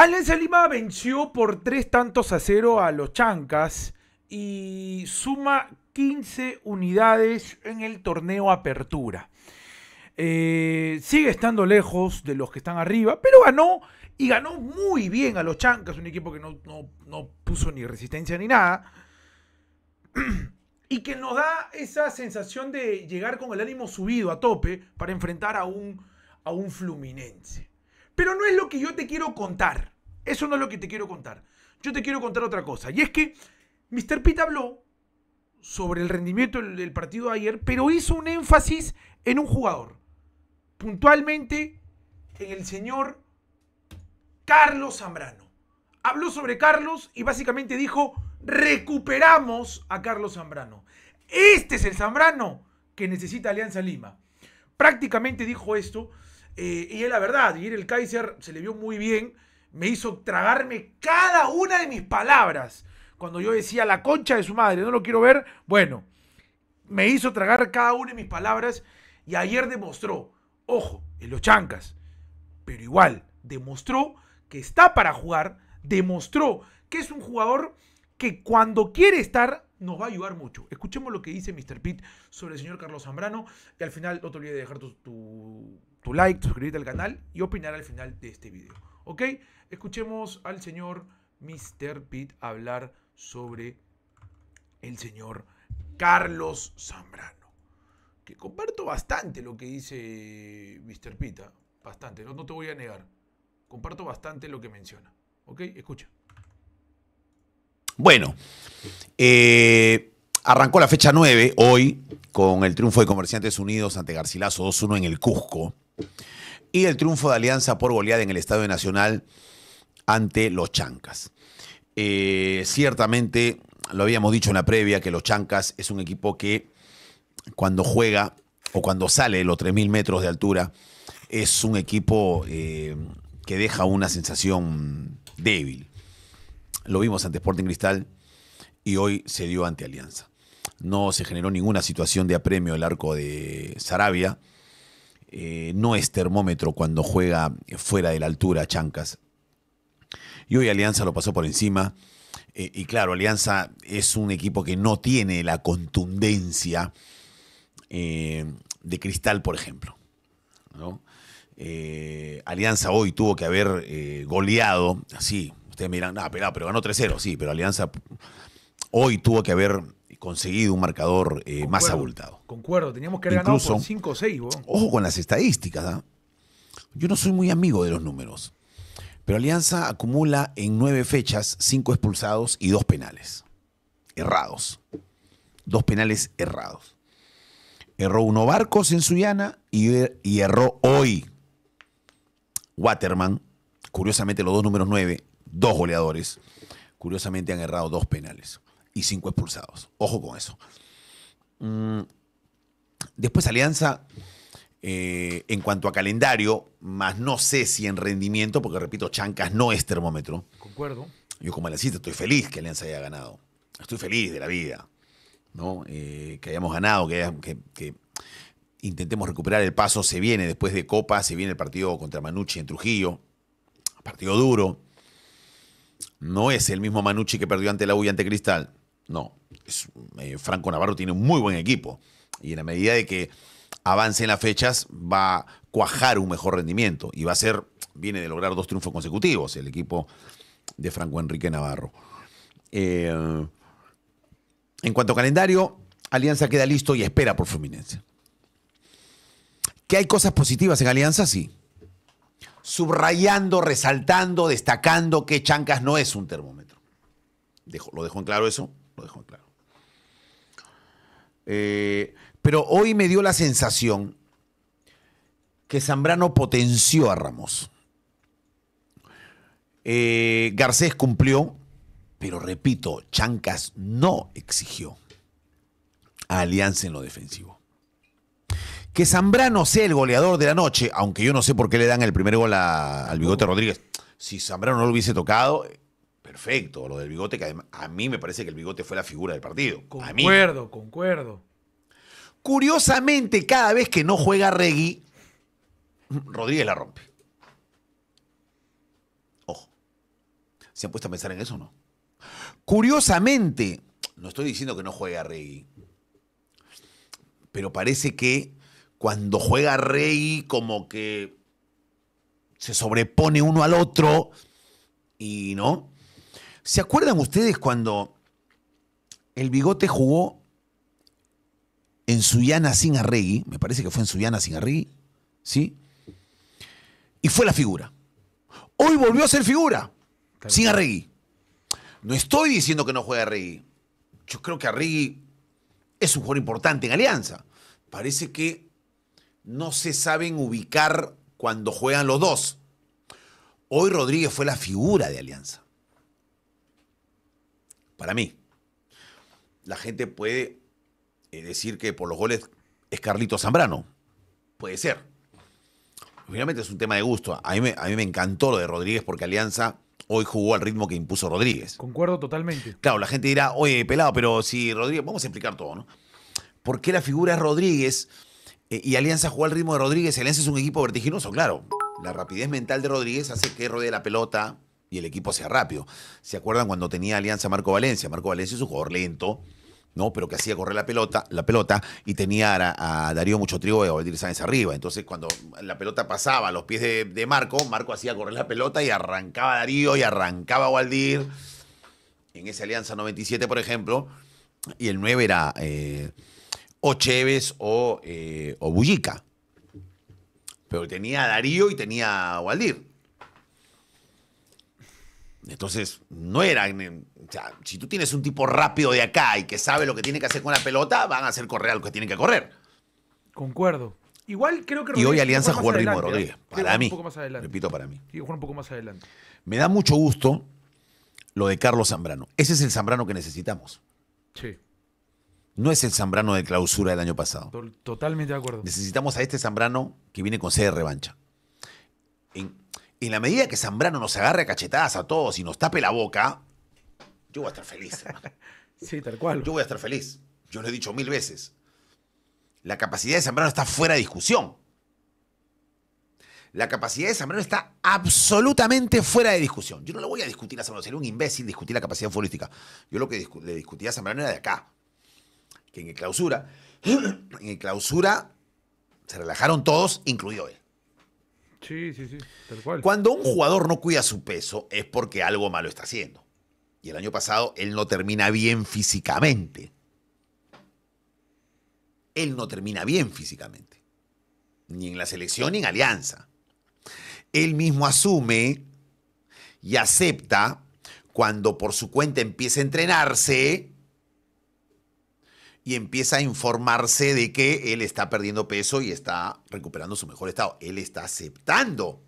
Alianza Lima venció por tres tantos a cero a los Chancas y suma 15 unidades en el torneo Apertura. Eh, sigue estando lejos de los que están arriba, pero ganó y ganó muy bien a los Chancas, un equipo que no, no puso ni resistencia ni nada. Y que nos da esa sensación de llegar con el ánimo subido a tope para enfrentar a un, a un Fluminense. Pero no es lo que yo te quiero contar. Eso no es lo que te quiero contar. Yo te quiero contar otra cosa. Y es que Mr. Pitt habló sobre el rendimiento del partido ayer, pero hizo un énfasis en un jugador. Puntualmente en el señor Carlos Zambrano. Habló sobre Carlos y básicamente dijo, recuperamos a Carlos Zambrano. Este es el Zambrano que necesita Alianza Lima. Prácticamente dijo esto eh, y es la verdad, ir el Kaiser se le vio muy bien, me hizo tragarme cada una de mis palabras. Cuando yo decía la concha de su madre, no lo quiero ver, bueno, me hizo tragar cada una de mis palabras y ayer demostró, ojo, en los chancas, pero igual, demostró que está para jugar, demostró que es un jugador que cuando quiere estar nos va a ayudar mucho. Escuchemos lo que dice Mr. Pitt sobre el señor Carlos Zambrano y al final no te olvides de dejar tu, tu tu like, suscribirte al canal y opinar al final de este video. ¿Ok? Escuchemos al señor Mr. Pitt hablar sobre el señor Carlos Zambrano. Que comparto bastante lo que dice Mr. Pitt. ¿ah? Bastante, no, te voy a negar. Comparto bastante lo que menciona. ¿Ok? Escucha. Bueno, eh, arrancó la fecha 9 hoy con el triunfo de Comerciantes Unidos ante Garcilaso 2-1 en el Cusco. Y el triunfo de Alianza por goleada en el Estadio Nacional ante los Chancas. Eh, ciertamente, lo habíamos dicho en la previa, que los Chancas es un equipo que cuando juega o cuando sale los 3.000 metros de altura, es un equipo eh, que deja una sensación débil. Lo vimos ante Sporting Cristal y hoy se dio ante Alianza. No se generó ninguna situación de apremio el arco de Sarabia eh, no es termómetro cuando juega fuera de la altura Chancas. Y hoy Alianza lo pasó por encima. Eh, y claro, Alianza es un equipo que no tiene la contundencia eh, de Cristal, por ejemplo. Alianza hoy tuvo que haber goleado, así, ustedes miran, ah, pero, pero ganó 3-0, sí, pero Alianza hoy tuvo que haber conseguido un marcador eh, más abultado. Concuerdo, teníamos que haber ganado por 5 o 6. Ojo con las estadísticas. ¿ah? Yo no soy muy amigo de los números, pero Alianza acumula en 9 fechas 5 expulsados y 2 penales. Errados. Dos penales errados. Erró uno Barcos en Suyana y, erró hoy Waterman. Curiosamente, los dos números 9, dos goleadores. Curiosamente han errado dos penales y cinco expulsados. Ojo con eso. Mm, después Alianza, eh, en cuanto a calendario, más no sé si en rendimiento, porque repito, Chancas no es termómetro. Concuerdo. Yo como Aliancita estoy feliz que Alianza haya ganado. Estoy feliz de la vida, ¿no? Eh, que hayamos ganado, que, que intentemos recuperar el paso. Se viene después de Copa, se viene el partido contra Manucci en Trujillo. Partido duro. No es el mismo Manucci que perdió ante la U y ante Cristal. No, eh, Franco Navarro tiene un muy buen equipo y en la medida de que avance en las fechas va a cuajar un mejor rendimiento y va a ser, viene de lograr dos triunfos consecutivos el equipo de Franco Enrique Navarro. Eh, en cuanto a calendario, Alianza queda listo y espera por Fluminense. ¿Que hay cosas positivas en Alianza? Sí. Subrayando, resaltando, destacando que Chancas no es un termómetro. lo dejo en claro eso. Lo dejo claro. Eh, pero hoy me dio la sensación que Zambrano potenció a Ramos. Eh, Garcés cumplió, pero repito, Chancas no exigió a Alianza en lo defensivo. Que Zambrano sea el goleador de la noche, aunque yo no sé por qué le dan el primer gol al Bigote Rodríguez. Si Zambrano no lo hubiese tocado, Perfecto, lo del bigote, que a mí me parece que el bigote fue la figura del partido. Concuerdo, concuerdo. Curiosamente, cada vez que no juega Regui, Rodríguez la rompe. Ojo. ¿Se han puesto a pensar en eso o no? Curiosamente, no estoy diciendo que no juega Regui, pero parece que cuando juega Regui, como que se sobrepone uno al otro y no. ¿Se acuerdan ustedes cuando el Bigote jugó en Suyana Arregui? Me parece que fue en Suyana Arregui, ¿sí? Y fue la figura. Hoy volvió a ser figura, sin Arregui. No estoy diciendo que no juegue Arregui. Yo creo que Arregui es un jugador importante en Alianza. Parece que no se saben ubicar cuando juegan los dos. Hoy Rodríguez fue la figura de Alianza para mí. La gente puede eh, decir que por los goles es Carlito Zambrano. Puede ser. Finalmente es un tema de gusto. A mí, me, a mí me encantó lo de Rodríguez porque Alianza hoy jugó al ritmo que impuso Rodríguez. Concuerdo totalmente. Claro, la gente dirá, oye, pelado, pero si Rodríguez, vamos a explicar todo, ¿no? ¿Por qué la figura es Rodríguez eh, y Alianza jugó al ritmo de Rodríguez? Alianza es un equipo vertiginoso, claro. La rapidez mental de Rodríguez hace que rodee la pelota, y el equipo hacía rápido. ¿Se acuerdan cuando tenía alianza Marco Valencia? Marco Valencia es un jugador lento, ¿no? Pero que hacía correr la pelota, la pelota y tenía a, Darío Mucho Trigo y a Valdir Sáenz arriba. Entonces, cuando la pelota pasaba a los pies de, Marco, Marco hacía correr la pelota y arrancaba a Darío y arrancaba a En esa alianza 97, por ejemplo, y el 9 era eh, o Chévez o, eh, o Bullica. Pero tenía a Darío y tenía a Waldir. Entonces, no era... O sea, si tú tienes un tipo rápido de acá y que sabe lo que tiene que hacer con la pelota, van a hacer correr a lo que tienen que correr. Concuerdo. Igual creo que. y hoy Alianza jugó el ritmo ¿eh? Rodríguez. Para mí. Repito, para mí. Y un poco más adelante. Me da mucho gusto lo de Carlos Zambrano. Ese es el Zambrano que necesitamos. Sí. No es el Zambrano de clausura del año pasado. Totalmente de acuerdo. Necesitamos a este Zambrano que viene con sede de revancha. En en la medida que Zambrano nos agarre a cachetadas a todos y nos tape la boca, yo voy a estar feliz. sí, tal cual. Yo voy a estar feliz. Yo lo he dicho mil veces. La capacidad de Zambrano está fuera de discusión. La capacidad de Zambrano está absolutamente fuera de discusión. Yo no lo voy a discutir a Zambrano, sería un imbécil discutir la capacidad futbolística. Yo lo que le discutía a Zambrano era de acá. Que en clausura, en el clausura se relajaron todos, incluido él. Sí, sí, sí, tal cual. Cuando un jugador no cuida su peso es porque algo malo está haciendo. Y el año pasado él no termina bien físicamente. Él no termina bien físicamente. Ni en la selección ni en Alianza. Él mismo asume y acepta cuando por su cuenta empieza a entrenarse y empieza a informarse de que él está perdiendo peso y está recuperando su mejor estado. Él está aceptando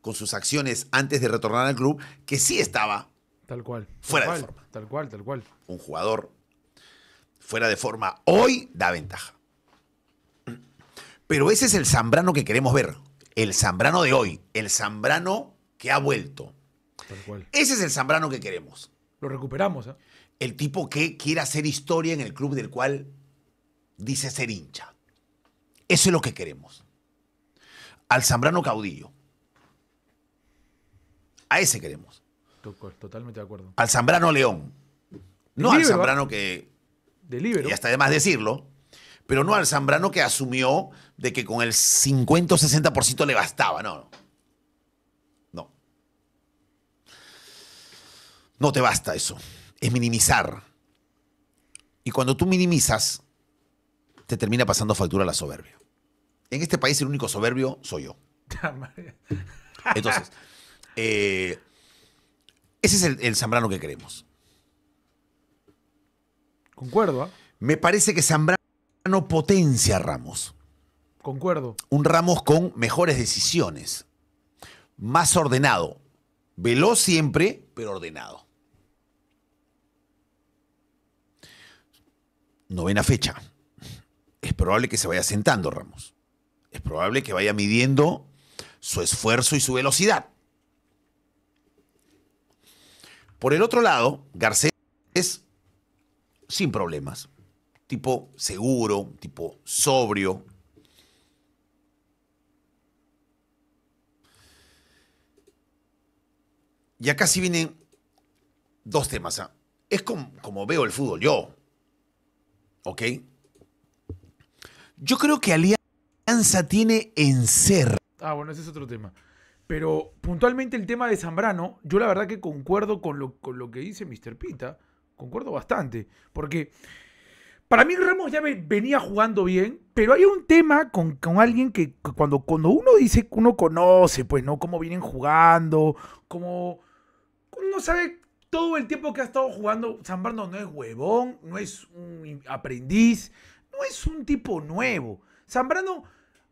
con sus acciones antes de retornar al club que sí estaba tal cual fuera de forma. Tal cual, tal cual. Un jugador fuera de forma hoy da ventaja. Pero ese es el Zambrano que queremos ver. El Zambrano de hoy. El Zambrano que ha vuelto. Tal cual. Ese es el Zambrano que queremos. Lo recuperamos. ¿eh? el tipo que quiera hacer historia en el club del cual dice ser hincha. Eso es lo que queremos. Al Zambrano Caudillo. A ese queremos. Totalmente de acuerdo. Al Zambrano León. No al Zambrano que. Delibero. Y hasta además decirlo. Pero no al Zambrano que asumió de que con el 50 o 60% le bastaba. no. No. No te basta eso es minimizar. Y cuando tú minimizas, te termina pasando factura la soberbia. En este país el único soberbio soy yo. Entonces, eh, ese es el, Zambrano que queremos. Concuerdo. ¿ah? Me parece que Zambrano potencia a Ramos. Concuerdo. Un Ramos con mejores decisiones, más ordenado, veloz siempre, pero ordenado. novena fecha. Es probable que se vaya sentando Ramos. Es probable que vaya midiendo su esfuerzo y su velocidad. Por el otro lado, Garcés es sin problemas. Tipo seguro, tipo sobrio. Y acá sí vienen dos temas. ¿ah? Es como veo el fútbol yo. ¿Ok? Yo creo que Alianza tiene en ser. Ah, bueno, ese es otro tema. Pero puntualmente el tema de Zambrano, yo la verdad que concuerdo con lo, que dice Mr. Pita. Concuerdo bastante. Porque para mí Ramos ya venía jugando bien, pero hay un tema con, alguien que cuando, cuando uno dice que uno conoce, pues, ¿no? Cómo vienen jugando, cómo... Uno sabe todo el tiempo que ha estado jugando, Zambrano no es huevón, no es un aprendiz, no es un tipo nuevo. Zambrano,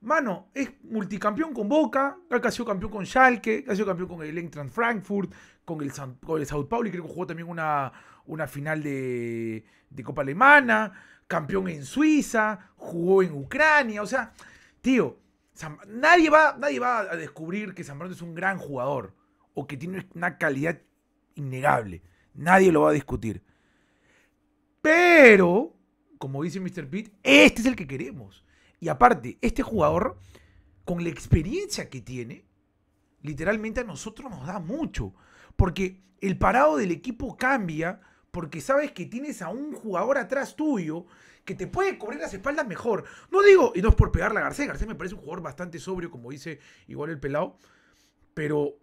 mano, es multicampeón con Boca, ha sido campeón con Schalke, ha sido campeón con el Eintracht Frankfurt, con el, South Sao Paulo y creo que jugó también una, una final de, Copa Alemana, campeón en Suiza, jugó en Ucrania, o sea, tío, nadie, va, nadie va a descubrir que Zambrano es un gran jugador o que tiene una calidad Innegable. Nadie lo va a discutir. Pero, como dice Mr. Pitt, este es el que queremos. Y aparte, este jugador, con la experiencia que tiene, literalmente a nosotros nos da mucho. Porque el parado del equipo cambia, porque sabes que tienes a un jugador atrás tuyo que te puede cubrir las espaldas mejor. No digo, y no es por pegarle a Garcés, Garcés me parece un jugador bastante sobrio, como dice igual el pelado, pero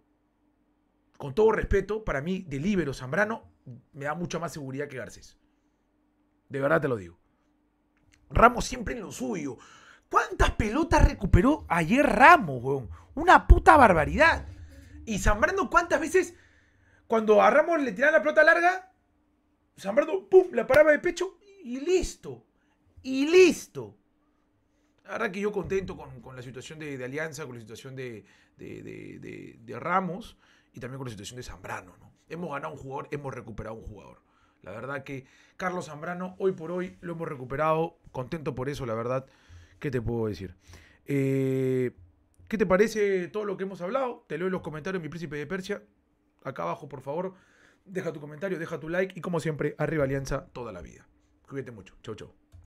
con todo respeto, para mí, de libero Zambrano me da mucha más seguridad que Garcés. De verdad te lo digo. Ramos siempre en lo suyo. ¿Cuántas pelotas recuperó ayer Ramos, weón? Una puta barbaridad. Y Zambrano, ¿cuántas veces cuando a Ramos le tiran la pelota larga, Zambrano, pum, la paraba de pecho y listo? Y listo. Ahora que yo contento con, la situación de, Alianza, con la situación de, de, de Ramos y también con la situación de Zambrano. ¿no? Hemos ganado un jugador, hemos recuperado un jugador. La verdad que Carlos Zambrano, hoy por hoy, lo hemos recuperado. Contento por eso, la verdad. ¿Qué te puedo decir? Eh, ¿Qué te parece todo lo que hemos hablado? Te leo en los comentarios, mi príncipe de Persia. Acá abajo, por favor. Deja tu comentario, deja tu like y como siempre, arriba Alianza toda la vida. Cuídate mucho. Chau, chau.